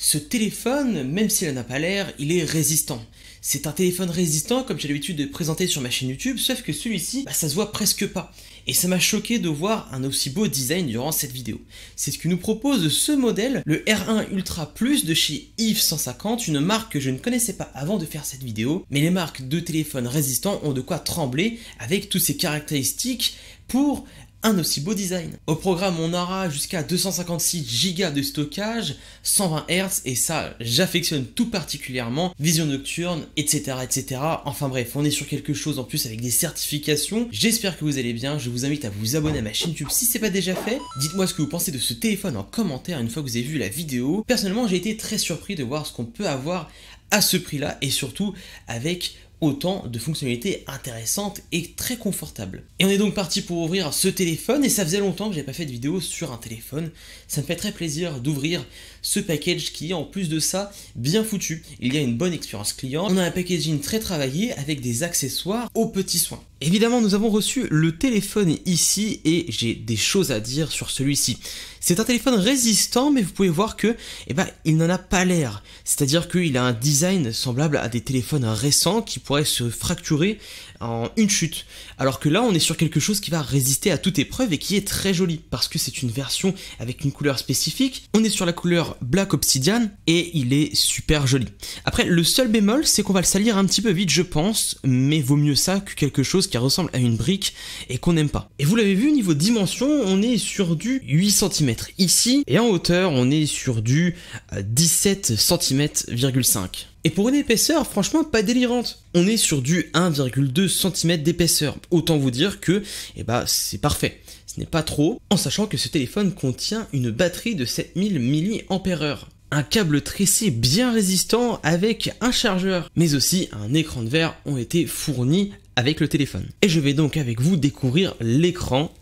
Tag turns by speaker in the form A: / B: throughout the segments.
A: Ce téléphone, même s'il n'a pas l'air, il est résistant. C'est un téléphone résistant, comme j'ai l'habitude de présenter sur ma chaîne YouTube, sauf que celui-ci, bah, ça se voit presque pas. Et ça m'a choqué de voir un aussi beau design durant cette vidéo. C'est ce que nous propose ce modèle, le R1 Ultra Plus de chez Yves 150, une marque que je ne connaissais pas avant de faire cette vidéo, mais les marques de téléphones résistants ont de quoi trembler avec toutes ces caractéristiques pour un aussi beau design. Au programme, on aura jusqu'à 256 Go de stockage, 120 Hz, et ça, j'affectionne tout particulièrement, vision nocturne, etc., etc. Enfin bref, on est sur quelque chose en plus avec des certifications. J'espère que vous allez bien, je vous invite à vous abonner à ma chaîne YouTube si c'est pas déjà fait. Dites-moi ce que vous pensez de ce téléphone en commentaire une fois que vous avez vu la vidéo. Personnellement, j'ai été très surpris de voir ce qu'on peut avoir à ce prix-là, et surtout avec autant de fonctionnalités intéressantes et très confortables. Et on est donc parti pour ouvrir ce téléphone, et ça faisait longtemps que j'avais pas fait de vidéo sur un téléphone, ça me fait très plaisir d'ouvrir ce package qui est en plus de ça bien foutu. Il y a une bonne expérience client, on a un packaging très travaillé avec des accessoires aux petits soins. Évidemment, nous avons reçu le téléphone ici et j'ai des choses à dire sur celui-ci. C'est un téléphone résistant, mais vous pouvez voir que, eh ben, il n'en a pas l'air. C'est-à-dire qu'il a un design semblable à des téléphones récents qui pourraient se fracturer en une chute. Alors que là, on est sur quelque chose qui va résister à toute épreuve et qui est très joli, parce que c'est une version avec une couleur spécifique. On est sur la couleur Black Obsidian, et il est super joli. Après, le seul bémol, c'est qu'on va le salir un petit peu vite, je pense, mais vaut mieux ça que quelque chose qui ressemble à une brique et qu'on n'aime pas. Et vous l'avez vu, niveau dimension, on est sur du 8 cm ici, et en hauteur, on est sur du 17 euh, cm,5. Et pour une épaisseur, franchement, pas délirante. On est sur du 1,2 cm d'épaisseur. Autant vous dire que, eh bah, c'est parfait. Ce n'est pas trop, en sachant que ce téléphone contient une batterie de 7000 mAh. Un câble tressé bien résistant avec un chargeur, mais aussi un écran de verre ont été fournis avec le téléphone. Et je vais donc avec vous découvrir l'écran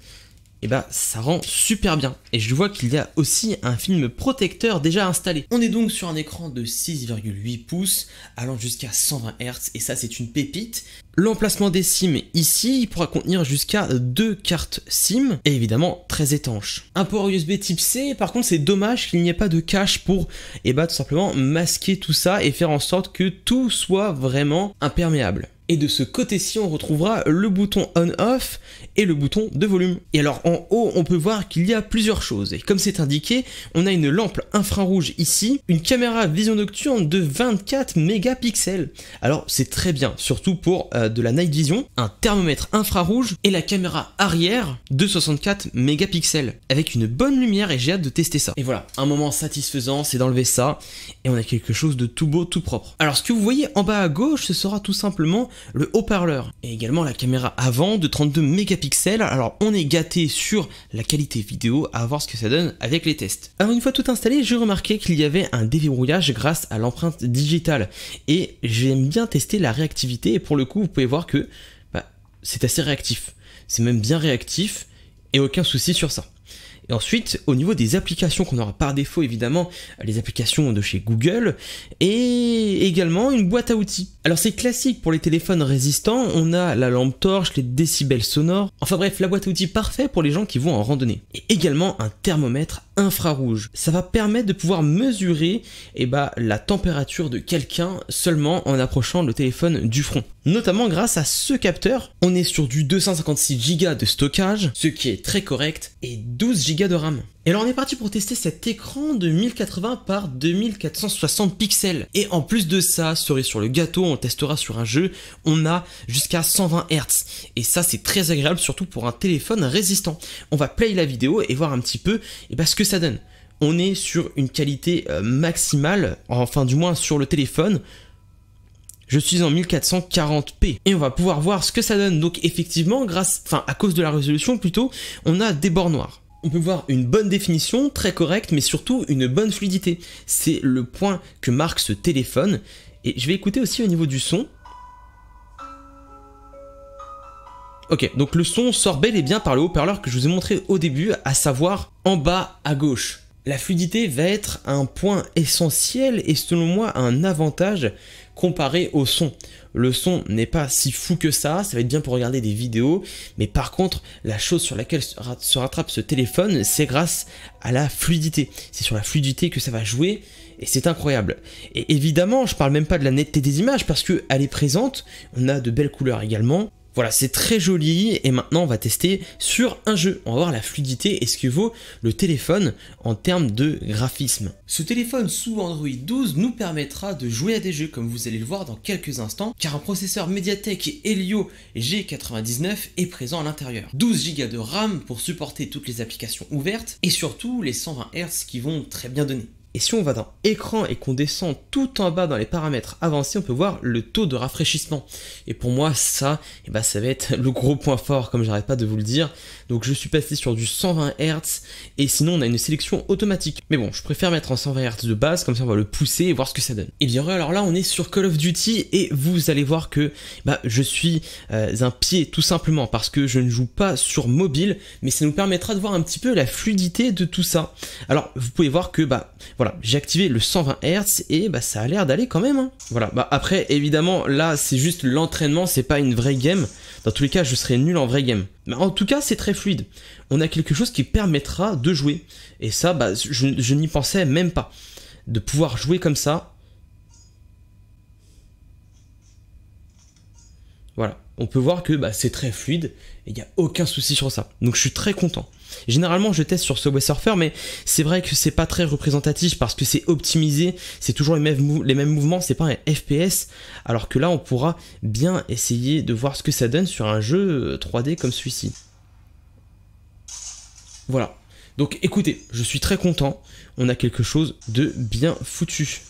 A: bah ça rend super bien. Et je vois qu'il y a aussi un film protecteur déjà installé. On est donc sur un écran de 6,8 pouces allant jusqu'à 120 Hz et ça c'est une pépite. L'emplacement des SIM ici il pourra contenir jusqu'à deux cartes SIM et évidemment très étanche. Un port USB type C, par contre c'est dommage qu'il n'y ait pas de cache pour et eh bah ben, tout simplement masquer tout ça et faire en sorte que tout soit vraiment imperméable. Et de ce côté-ci, on retrouvera le bouton on-off et le bouton de volume. Et alors en haut, on peut voir qu'il y a plusieurs choses. Et comme c'est indiqué, on a une lampe infrarouge ici, une caméra vision nocturne de 24 mégapixels. Alors c'est très bien, surtout pour euh, de la night vision, un thermomètre infrarouge et la caméra arrière de 64 mégapixels avec une bonne lumière et j'ai hâte de tester ça. Et voilà, un moment satisfaisant, c'est d'enlever ça et on a quelque chose de tout beau, tout propre. Alors ce que vous voyez en bas à gauche, ce sera tout simplement le haut-parleur et également la caméra avant de 32 mégapixels alors on est gâté sur la qualité vidéo à voir ce que ça donne avec les tests. Alors une fois tout installé, j'ai remarqué qu'il y avait un déverrouillage grâce à l'empreinte digitale et j'aime bien tester la réactivité et pour le coup vous pouvez voir que bah, c'est assez réactif. C'est même bien réactif et aucun souci sur ça. Et ensuite, au niveau des applications qu'on aura par défaut, évidemment, les applications de chez Google et également une boîte à outils. Alors c'est classique pour les téléphones résistants, on a la lampe torche, les décibels sonores, enfin bref, la boîte à outils parfait pour les gens qui vont en randonnée. Et également un thermomètre infrarouge. Ça va permettre de pouvoir mesurer eh ben, la température de quelqu'un seulement en approchant le téléphone du front. Notamment grâce à ce capteur, on est sur du 256 Go de stockage, ce qui est très correct, et 12 Go de RAM. Et alors on est parti pour tester cet écran de 1080 par 2460 pixels. Et en plus de ça, cerise sur le gâteau, on testera sur un jeu, on a jusqu'à 120 Hz. Et ça c'est très agréable surtout pour un téléphone résistant. On va play la vidéo et voir un petit peu et eh ben, ce que ça donne. On est sur une qualité euh, maximale, enfin du moins sur le téléphone, je suis en 1440p et on va pouvoir voir ce que ça donne. Donc effectivement, grâce, enfin à cause de la résolution plutôt, on a des bords noirs on peut voir une bonne définition, très correcte, mais surtout une bonne fluidité. C'est le point que marque ce téléphone. Et je vais écouter aussi au niveau du son. Ok, donc le son sort bel et bien par le haut-parleur que je vous ai montré au début, à savoir en bas à gauche. La fluidité va être un point essentiel et selon moi un avantage comparé au son. Le son n'est pas si fou que ça, ça va être bien pour regarder des vidéos, mais par contre, la chose sur laquelle se rattrape ce téléphone, c'est grâce à la fluidité. C'est sur la fluidité que ça va jouer, et c'est incroyable. Et évidemment, je parle même pas de la netteté des images, parce qu'elle est présente, on a de belles couleurs également, voilà, c'est très joli et maintenant on va tester sur un jeu. On va voir la fluidité et ce que vaut le téléphone en termes de graphisme. Ce téléphone sous Android 12 nous permettra de jouer à des jeux comme vous allez le voir dans quelques instants car un processeur Mediatek Helio G99 est présent à l'intérieur. 12 Go de RAM pour supporter toutes les applications ouvertes et surtout les 120 Hz qui vont très bien donner. Et si on va dans écran et qu'on descend tout en bas dans les paramètres avancés, on peut voir le taux de rafraîchissement. Et pour moi, ça, eh ben, ça va être le gros point fort, comme j'arrête pas de vous le dire. Donc je suis passé sur du 120 Hz et sinon on a une sélection automatique. Mais bon, je préfère mettre en 120 Hz de base, comme ça on va le pousser et voir ce que ça donne. Et eh bien alors là on est sur Call of Duty et vous allez voir que bah, je suis euh, un pied tout simplement parce que je ne joue pas sur mobile, mais ça nous permettra de voir un petit peu la fluidité de tout ça. Alors vous pouvez voir que bah voilà, j'ai activé le 120 Hz et bah ça a l'air d'aller quand même. Hein. Voilà, bah après évidemment là c'est juste l'entraînement, c'est pas une vraie game. Dans tous les cas, je serais nul en vrai game. Mais en tout cas, c'est très fluide. On a quelque chose qui permettra de jouer. Et ça, bah, je, je n'y pensais même pas. De pouvoir jouer comme ça. Voilà on peut voir que bah, c'est très fluide et il n'y a aucun souci sur ça. Donc je suis très content. Généralement, je teste sur Subway Surfer, mais c'est vrai que c'est pas très représentatif parce que c'est optimisé, c'est toujours les mêmes, les mêmes mouvements, c'est pas un FPS. Alors que là, on pourra bien essayer de voir ce que ça donne sur un jeu 3D euh, comme celui-ci. Voilà. Donc écoutez, je suis très content. On a quelque chose de bien foutu.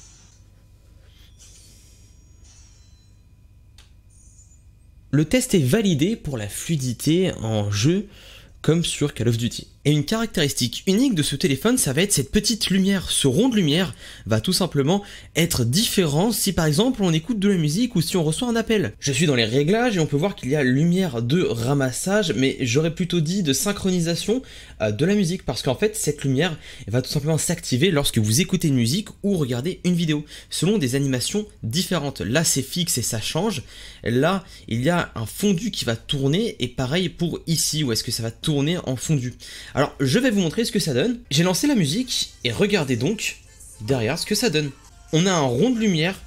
A: Le test est validé pour la fluidité en jeu comme sur Call of Duty. Et une caractéristique unique de ce téléphone, ça va être cette petite lumière. Ce rond de lumière va tout simplement être différent si par exemple on écoute de la musique ou si on reçoit un appel. Je suis dans les réglages et on peut voir qu'il y a lumière de ramassage, mais j'aurais plutôt dit de synchronisation euh, de la musique parce qu'en fait cette lumière va tout simplement s'activer lorsque vous écoutez une musique ou regardez une vidéo selon des animations différentes. Là c'est fixe et ça change. Là il y a un fondu qui va tourner et pareil pour ici où est-ce que ça va tourner en fondu. Alors je vais vous montrer ce que ça donne. J'ai lancé la musique et regardez donc derrière ce que ça donne. On a un rond de lumière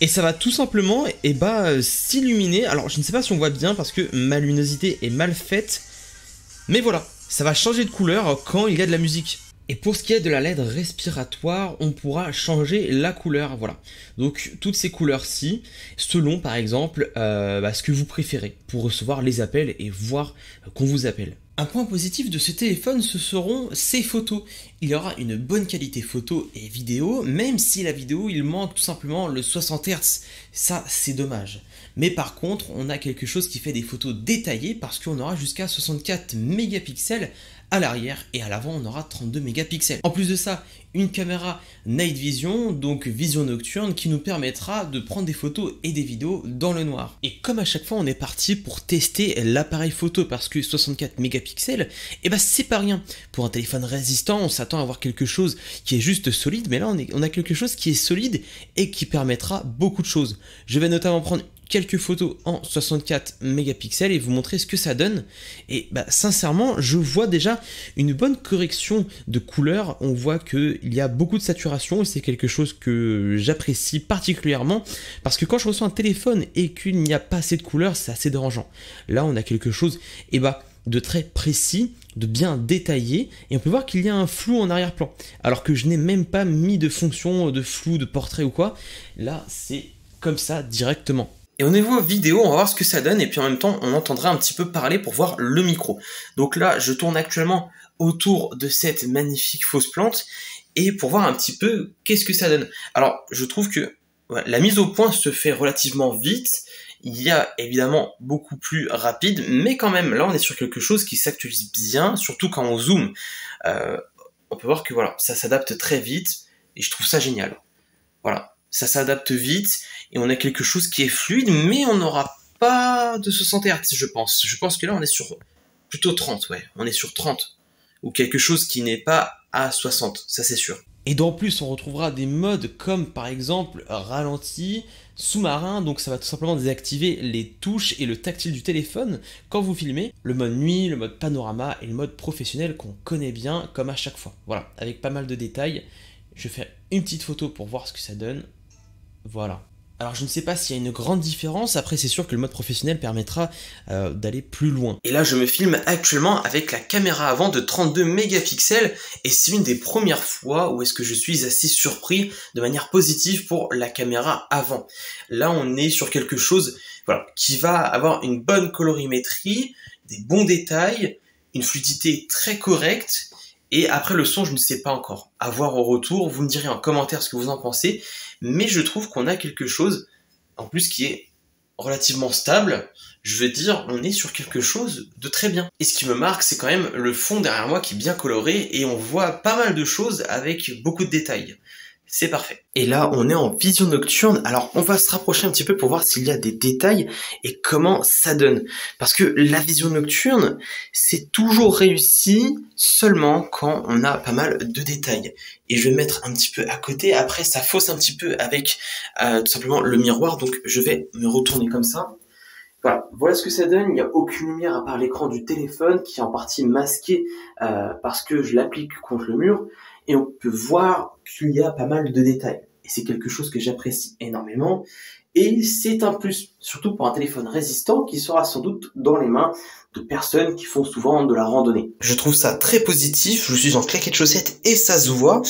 A: et ça va tout simplement et eh bah, ben, euh, s'illuminer. Alors je ne sais pas si on voit bien parce que ma luminosité est mal faite. Mais voilà, ça va changer de couleur quand il y a de la musique. Et pour ce qui est de la LED respiratoire, on pourra changer la couleur, voilà. Donc toutes ces couleurs-ci, selon par exemple euh, bah, ce que vous préférez, pour recevoir les appels et voir qu'on vous appelle. Un point positif de ce téléphone, ce seront ses photos. Il y aura une bonne qualité photo et vidéo, même si la vidéo, il manque tout simplement le 60 Hz. Ça, c'est dommage. Mais par contre, on a quelque chose qui fait des photos détaillées parce qu'on aura jusqu'à 64 mégapixels à l'arrière et à l'avant on aura 32 mégapixels. En plus de ça, une caméra night vision, donc vision nocturne, qui nous permettra de prendre des photos et des vidéos dans le noir. Et comme à chaque fois on est parti pour tester l'appareil photo parce que 64 mégapixels, et eh bah ben, c'est pas rien. Pour un téléphone résistant, on s'attend à avoir quelque chose qui est juste solide, mais là on, on a quelque chose qui est solide et qui permettra beaucoup de choses. Je vais notamment prendre quelques photos en 64 mégapixels et vous montrer ce que ça donne. Et bah, sincèrement, je vois déjà une bonne correction de couleurs. On voit qu'il y a beaucoup de saturation et c'est quelque chose que j'apprécie particulièrement parce que quand je reçois un téléphone et qu'il n'y a pas assez de couleurs, c'est assez dérangeant. Là, on a quelque chose et eh bah, de très précis de bien détaillé et on peut voir qu'il y a un flou en arrière-plan alors que je n'ai même pas mis de fonction de flou de portrait ou quoi là c'est comme ça directement et au niveau vidéo, on va voir ce que ça donne et puis en même temps, on entendra un petit peu parler pour voir le micro. Donc là, je tourne actuellement autour de cette magnifique fausse plante et pour voir un petit peu qu'est-ce que ça donne. Alors, je trouve que la mise au point se fait relativement vite. Il y a évidemment beaucoup plus rapide, mais quand même, là, on est sur quelque chose qui s'actualise bien, surtout quand on zoom. Euh, on peut voir que voilà, ça s'adapte très vite et je trouve ça génial. Voilà, ça s'adapte vite et on a quelque chose qui est fluide, mais on n'aura pas de 60 Hz, je pense. Je pense que là, on est sur plutôt 30, ouais. On est sur 30 ou quelque chose qui n'est pas à 60, ça c'est sûr. Et en plus, on retrouvera des modes comme par exemple ralenti, sous-marin, donc ça va tout simplement désactiver les touches et le tactile du téléphone quand vous filmez, le mode nuit, le mode panorama et le mode professionnel qu'on connaît bien comme à chaque fois. Voilà, avec pas mal de détails. Je vais faire une petite photo pour voir ce que ça donne. Voilà. Alors je ne sais pas s'il y a une grande différence, après c'est sûr que le mode professionnel permettra euh, d'aller plus loin. Et là je me filme actuellement avec la caméra avant de 32 mégapixels et c'est une des premières fois où est-ce que je suis assez surpris de manière positive pour la caméra avant. Là on est sur quelque chose qui va avoir une bonne colorimétrie, des bons détails, une fluidité très correcte et après le son, je ne sais pas encore. À voir au retour, vous me direz en commentaire ce que vous en pensez. Mais je trouve qu'on a quelque chose, en plus, qui est relativement stable. Je veux dire, on est sur quelque chose de très bien. Et ce qui me marque, c'est quand même le fond derrière moi qui est bien coloré et on voit pas mal de choses avec beaucoup de détails. C'est parfait. Et là, on est en vision nocturne. Alors, on va se rapprocher un petit peu pour voir s'il y a des détails et comment ça donne. Parce que la vision nocturne, c'est toujours réussi seulement quand on a pas mal de détails. Et je vais mettre un petit peu à côté. Après, ça fausse un petit peu avec euh, tout simplement le miroir. Donc, je vais me retourner comme ça. Voilà. voilà, ce que ça donne. Il n'y a aucune lumière à part l'écran du téléphone qui est en partie masqué euh, parce que je l'applique contre le mur et on peut voir qu'il y a pas mal de détails. Et c'est quelque chose que j'apprécie énormément. Et c'est un plus, surtout pour un téléphone résistant qui sera sans doute dans les mains personnes qui font souvent de la randonnée. Je trouve ça très positif, je suis en claquette de chaussettes et ça se voit,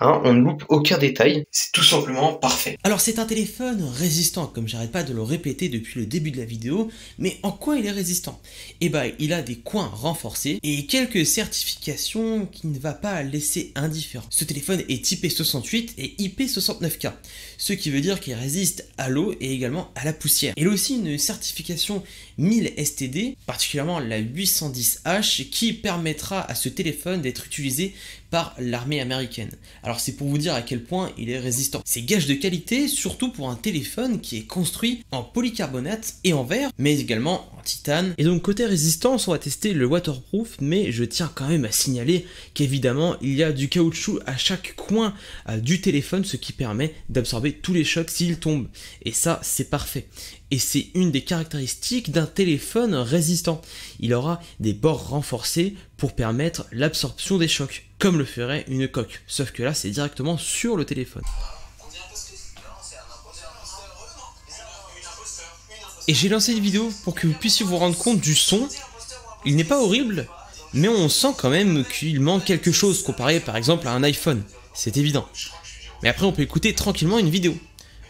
A: hein, on ne loupe aucun détail, c'est tout simplement parfait. Alors c'est un téléphone résistant, comme j'arrête pas de le répéter depuis le début de la vidéo, mais en quoi il est résistant Eh bien il a des coins renforcés et quelques certifications qui ne va pas laisser indifférent. Ce téléphone est IP68 et IP69K, ce qui veut dire qu'il résiste à l'eau et également à la poussière. Il a aussi une certification 1000 STD, particulièrement la 810H qui permettra à ce téléphone d'être utilisé par l'armée américaine. Alors c'est pour vous dire à quel point il est résistant. C'est gage de qualité, surtout pour un téléphone qui est construit en polycarbonate et en verre, mais également en titane. Et donc côté résistance, on va tester le waterproof, mais je tiens quand même à signaler qu'évidemment il y a du caoutchouc à chaque coin euh, du téléphone, ce qui permet d'absorber tous les chocs s'il tombe. Et ça, c'est parfait et c'est une des caractéristiques d'un téléphone résistant. Il aura des bords renforcés pour permettre l'absorption des chocs, comme le ferait une coque, sauf que là c'est directement sur le téléphone. Et j'ai lancé une vidéo pour que vous puissiez vous rendre compte du son. Il n'est pas horrible, mais on sent quand même qu'il manque quelque chose comparé par exemple à un iPhone, c'est évident. Mais après on peut écouter tranquillement une vidéo.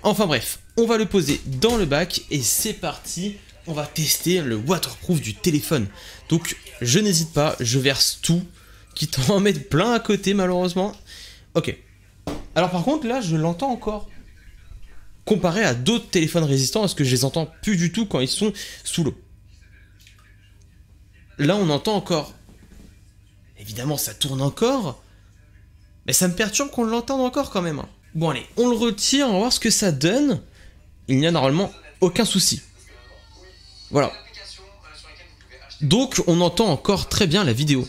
A: Enfin bref, on va le poser dans le bac et c'est parti, on va tester le waterproof du téléphone. Donc je n'hésite pas, je verse tout, quitte à en mettre plein à côté malheureusement. Ok. Alors par contre là je l'entends encore. Comparé à d'autres téléphones résistants, est-ce que je les entends plus du tout quand ils sont sous l'eau. Là on entend encore. Évidemment ça tourne encore. Mais ça me perturbe qu'on l'entende encore quand même. Hein. Bon allez, on le retire, on va voir ce que ça donne. Il n'y a normalement aucun souci. Voilà. Donc on entend encore très bien la vidéo.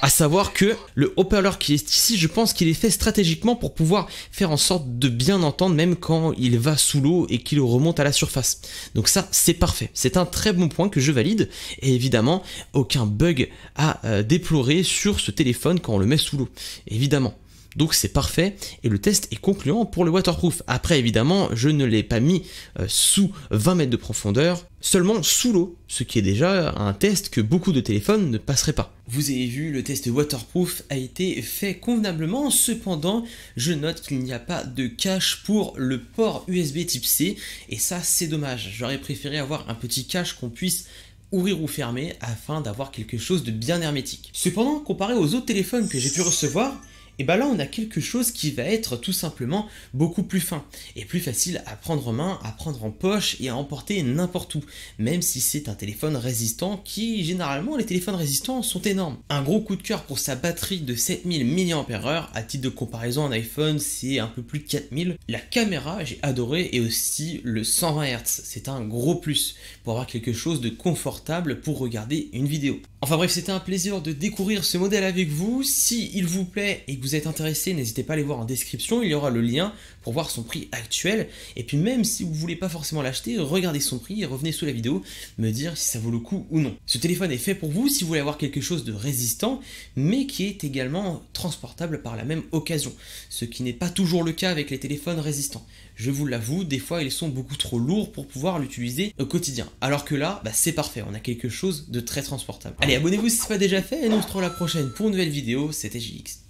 A: À savoir que le haut-parleur qui est ici, je pense qu'il est fait stratégiquement pour pouvoir faire en sorte de bien entendre même quand il va sous l'eau et qu'il remonte à la surface. Donc ça, c'est parfait. C'est un très bon point que je valide. Et évidemment, aucun bug à euh, déplorer sur ce téléphone quand on le met sous l'eau. Évidemment. Donc c'est parfait et le test est concluant pour le waterproof. Après évidemment, je ne l'ai pas mis euh, sous 20 mètres de profondeur, seulement sous l'eau, ce qui est déjà un test que beaucoup de téléphones ne passeraient pas. Vous avez vu, le test waterproof a été fait convenablement, cependant je note qu'il n'y a pas de cache pour le port USB type C et ça c'est dommage, j'aurais préféré avoir un petit cache qu'on puisse ouvrir ou fermer afin d'avoir quelque chose de bien hermétique. Cependant, comparé aux autres téléphones que j'ai pu recevoir, et bien là on a quelque chose qui va être tout simplement beaucoup plus fin et plus facile à prendre en main, à prendre en poche et à emporter n'importe où, même si c'est un téléphone résistant qui généralement les téléphones résistants sont énormes. Un gros coup de cœur pour sa batterie de 7000 mAh, à titre de comparaison un iPhone c'est un peu plus de 4000. La caméra j'ai adoré et aussi le 120 Hz, c'est un gros plus pour avoir quelque chose de confortable pour regarder une vidéo. Enfin bref c'était un plaisir de découvrir ce modèle avec vous, si vous plaît et que vous vous êtes intéressé, n'hésitez pas à les voir en description, il y aura le lien pour voir son prix actuel. Et puis même si vous voulez pas forcément l'acheter, regardez son prix et revenez sous la vidéo me dire si ça vaut le coup ou non. Ce téléphone est fait pour vous si vous voulez avoir quelque chose de résistant, mais qui est également transportable par la même occasion, ce qui n'est pas toujours le cas avec les téléphones résistants. Je vous l'avoue, des fois ils sont beaucoup trop lourds pour pouvoir l'utiliser au quotidien. Alors que là, bah, c'est parfait, on a quelque chose de très transportable. Allez, abonnez-vous si ce n'est pas déjà fait, et nous on se retrouve la prochaine pour une nouvelle vidéo, c'était JX.